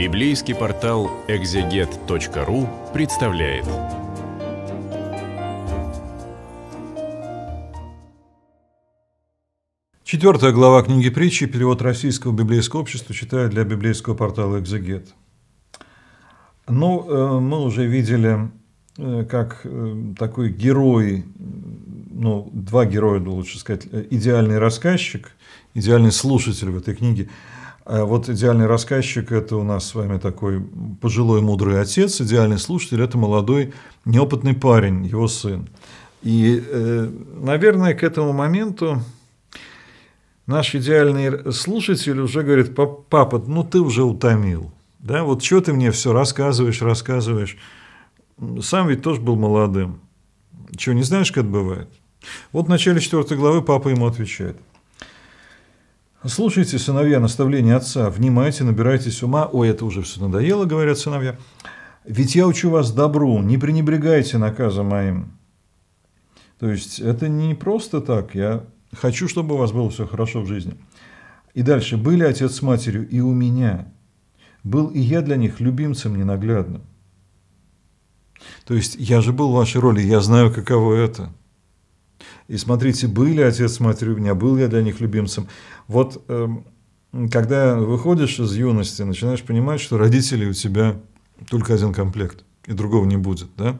Библейский портал экзегет.ру представляет. Четвертая глава книги притчи, перевод российского библейского общества, читает для библейского портала «Экзегет». Ну, э, мы уже видели, э, как э, такой герой, ну, два героя, ну, лучше сказать, идеальный рассказчик, идеальный слушатель в этой книге – а вот идеальный рассказчик – это у нас с вами такой пожилой мудрый отец, идеальный слушатель – это молодой неопытный парень, его сын. И, э, наверное, к этому моменту наш идеальный слушатель уже говорит, папа, ну ты уже утомил, да, вот что ты мне все рассказываешь, рассказываешь. Сам ведь тоже был молодым. Чего, не знаешь, как бывает? Вот в начале 4 главы папа ему отвечает – Слушайте, сыновья, наставление отца, внимайте, набирайтесь ума. Ой, это уже все надоело, говорят сыновья. Ведь я учу вас добру, не пренебрегайте наказом моим. То есть это не просто так, я хочу, чтобы у вас было все хорошо в жизни. И дальше, были отец с матерью и у меня, был и я для них любимцем ненаглядным. То есть я же был в вашей роли, я знаю, каково это – и смотрите, были отец с матерью меня был я для них любимцем. Вот эм, когда выходишь из юности, начинаешь понимать, что родители у тебя только один комплект, и другого не будет, да?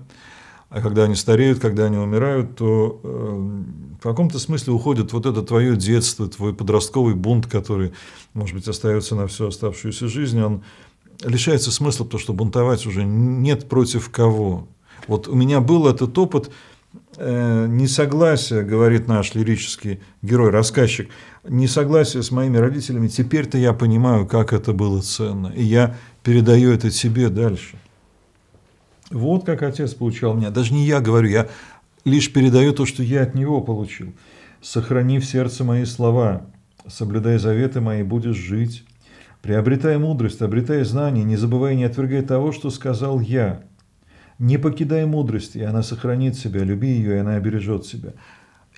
А когда они стареют, когда они умирают, то э, в каком-то смысле уходит вот это твое детство, твой подростковый бунт, который, может быть, остается на всю оставшуюся жизнь, он лишается смысла, потому что бунтовать уже нет против кого. Вот у меня был этот опыт, э, несогласие, говорит наш лирический герой, рассказчик, несогласие с моими родителями, теперь-то я понимаю, как это было ценно, и я передаю это себе дальше. Вот как отец получал меня. Даже не я говорю, я лишь передаю то, что я от него получил. «Сохрани в сердце мои слова, соблюдай заветы мои, будешь жить». Приобретай мудрость, обретай знания, не забывай и не отвергай того, что сказал я. Не покидай мудрость, и она сохранит себя. Люби ее, и она обережет себя.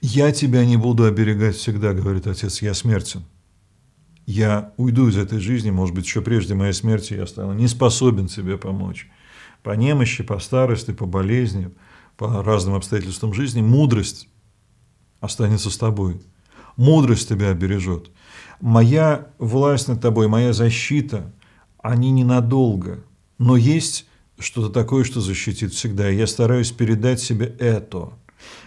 «Я тебя не буду оберегать всегда», — говорит отец, — «я смертен. Я уйду из этой жизни, может быть, еще прежде моей смерти я стану не способен себе помочь. По немощи, по старости, по болезни, по разным обстоятельствам жизни мудрость останется с тобой. Мудрость тебя обережет. Моя власть над тобой, моя защита, они ненадолго, но есть что-то такое, что защитит всегда. я стараюсь передать себе это.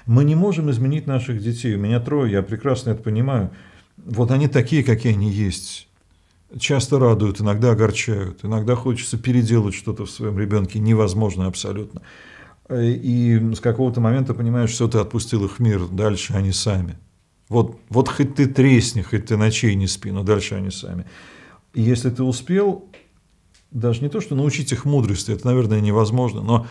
Мы не можем изменить наших детей. У меня трое, я прекрасно это понимаю. Вот они такие, какие они есть. Часто радуют, иногда огорчают, иногда хочется переделать что-то в своем ребенке. Невозможно абсолютно. И с какого-то момента понимаешь, что ты отпустил их в мир, дальше они сами. Вот, вот хоть ты тресни, хоть ты ночей не спи, но дальше они сами. И если ты успел, даже не то, что научить их мудрости, это, наверное, невозможно, но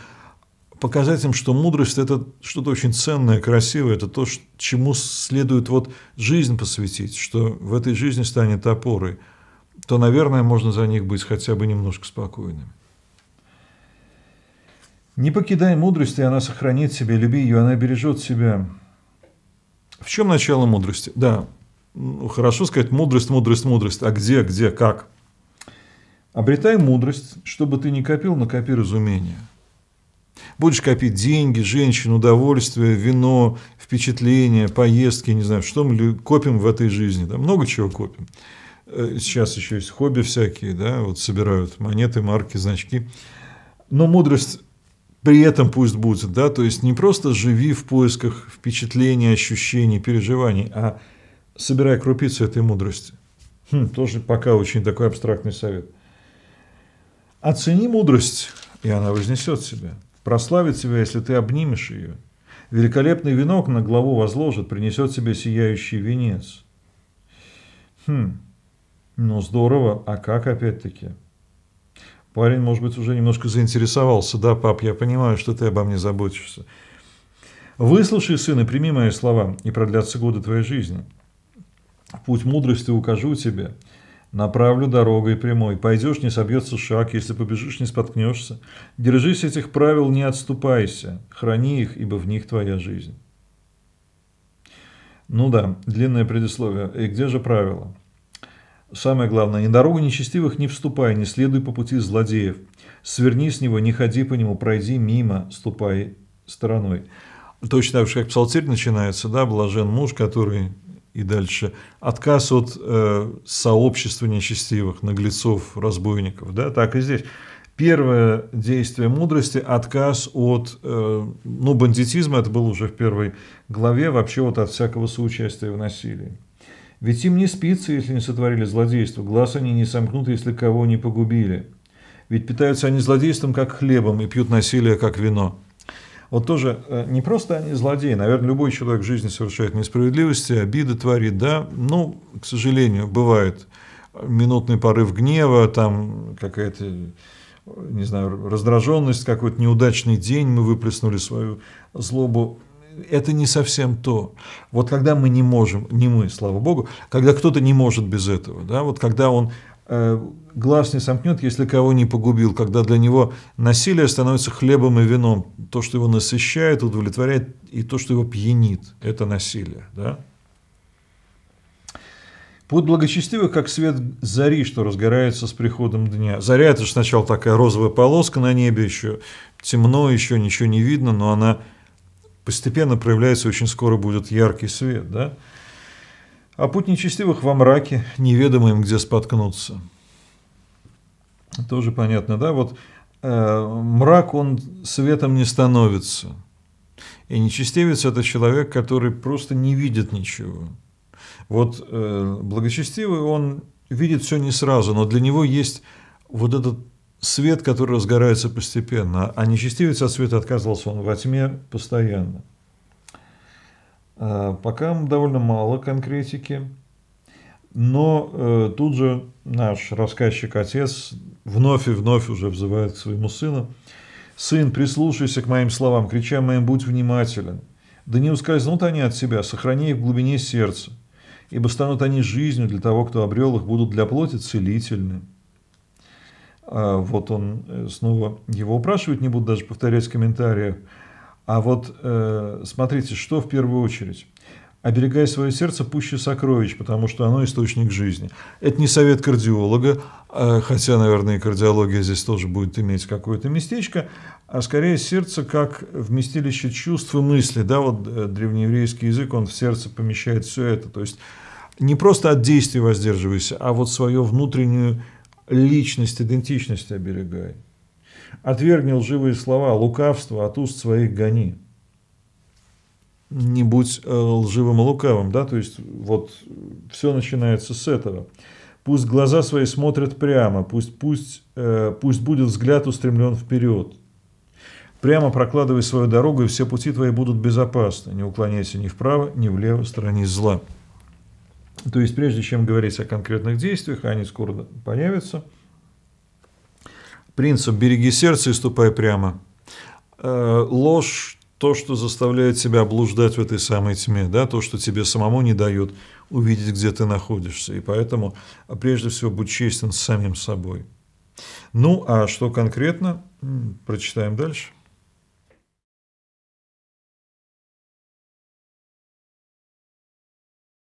показать им, что мудрость – это что-то очень ценное, красивое, это то, чему следует вот жизнь посвятить, что в этой жизни станет опорой, то, наверное, можно за них быть хотя бы немножко спокойным. Не покидай мудрости, она сохранит себя, люби ее, она бережет себя. В чем начало мудрости? Да, хорошо сказать мудрость, мудрость, мудрость, а где, где, как – Обретай мудрость, чтобы ты не копил, накопи разумение. Будешь копить деньги, женщин, удовольствие, вино, впечатления, поездки, не знаю, что мы копим в этой жизни. Да, много чего копим. Э, сейчас еще есть хобби всякие, да, вот собирают монеты, марки, значки. Но мудрость при этом пусть будет, да, то есть не просто живи в поисках впечатлений, ощущений, переживаний, а собирай крупицы этой мудрости. Хм, тоже пока очень такой абстрактный совет. Оцени мудрость, и она вознесет себя. Прославит тебя, если ты обнимешь ее. Великолепный венок на главу возложит, принесет тебе сияющий венец. Хм, ну здорово, а как опять-таки? Парень, может быть, уже немножко заинтересовался. Да, пап, я понимаю, что ты обо мне заботишься. Выслушай, сын, и прими мои слова, и продлятся годы твоей жизни. Путь мудрости укажу тебе, Направлю дорогой прямой. Пойдешь, не собьется шаг, если побежишь, не споткнешься. Держись этих правил, не отступайся. Храни их, ибо в них твоя жизнь. Ну да, длинное предисловие. И где же правила? Самое главное, ни дорогу нечестивых не вступай, не следуй по пути злодеев. Сверни с него, не ходи по нему, пройди мимо, ступай стороной. Точно так же, как псалтирь начинается, да, блажен муж, который и дальше. Отказ от э, сообщества нечестивых, наглецов, разбойников. Да? Так и здесь. Первое действие мудрости – отказ от э, ну, бандитизма, это было уже в первой главе, вообще вот от всякого соучастия в насилии. Ведь им не спится, если не сотворили злодейство, глаз они не сомкнут, если кого не погубили. Ведь питаются они злодейством, как хлебом, и пьют насилие, как вино. Вот тоже э, не просто они злодеи, наверное, любой человек в жизни совершает несправедливости, обиды творит, да, ну, к сожалению, бывает э, минутный порыв гнева, там какая-то, не знаю, раздраженность, какой-то неудачный день, мы выплеснули свою злобу это не совсем то. Вот когда мы не можем, не мы, слава богу, когда кто-то не может без этого, да, вот когда он Э, глаз не сомкнет, если кого не погубил, когда для него насилие становится хлебом и вином. То, что его насыщает, удовлетворяет, и то, что его пьянит, это насилие. Да? Путь благочестивых, как свет зари, что разгорается с приходом дня. Заря – это же сначала такая розовая полоска на небе еще, темно еще, ничего не видно, но она постепенно проявляется, очень скоро будет яркий свет. Да? а путь нечестивых во мраке, неведомо им где споткнуться. Тоже понятно, да? Вот э, мрак, он светом не становится. И нечестивец – это человек, который просто не видит ничего. Вот э, благочестивый, он видит все не сразу, но для него есть вот этот свет, который разгорается постепенно, а нечестивец от света отказывался, он во тьме постоянно. Э, пока довольно мало конкретики, но э, тут же наш рассказчик-отец вновь и вновь уже взывает к своему сыну. «Сын, прислушайся к моим словам, крича моим, будь внимателен. Да не ускользнут они от себя, сохрани их в глубине сердца, ибо станут они жизнью для того, кто обрел их, будут для плоти целительны». А вот он э, снова его упрашивает, не буду даже повторять в комментариях – а вот э, смотрите, что в первую очередь. Оберегай свое сердце пуще сокровищ, потому что оно источник жизни. Это не совет кардиолога, э, хотя, наверное, и кардиология здесь тоже будет иметь какое-то местечко, а скорее сердце как вместилище чувств и мысли, Да, вот э, древнееврейский язык, он в сердце помещает все это. То есть не просто от действий воздерживайся, а вот свою внутреннюю личность, идентичность оберегай. Отвергни лживые слова, лукавство от уст своих гони. Не будь э, лживым и лукавым, да, то есть вот все начинается с этого. Пусть глаза свои смотрят прямо, пусть, пусть, э, пусть будет взгляд устремлен вперед. Прямо прокладывай свою дорогу, и все пути твои будут безопасны. Не уклоняйся ни вправо, ни влево, стороне зла. То есть, прежде чем говорить о конкретных действиях, а они скоро появятся – Принцип «береги сердце и ступай прямо». Э, ложь – то, что заставляет тебя блуждать в этой самой тьме, да, то, что тебе самому не дает увидеть, где ты находишься. И поэтому, прежде всего, будь честен с самим собой. Ну, а что конкретно, прочитаем дальше.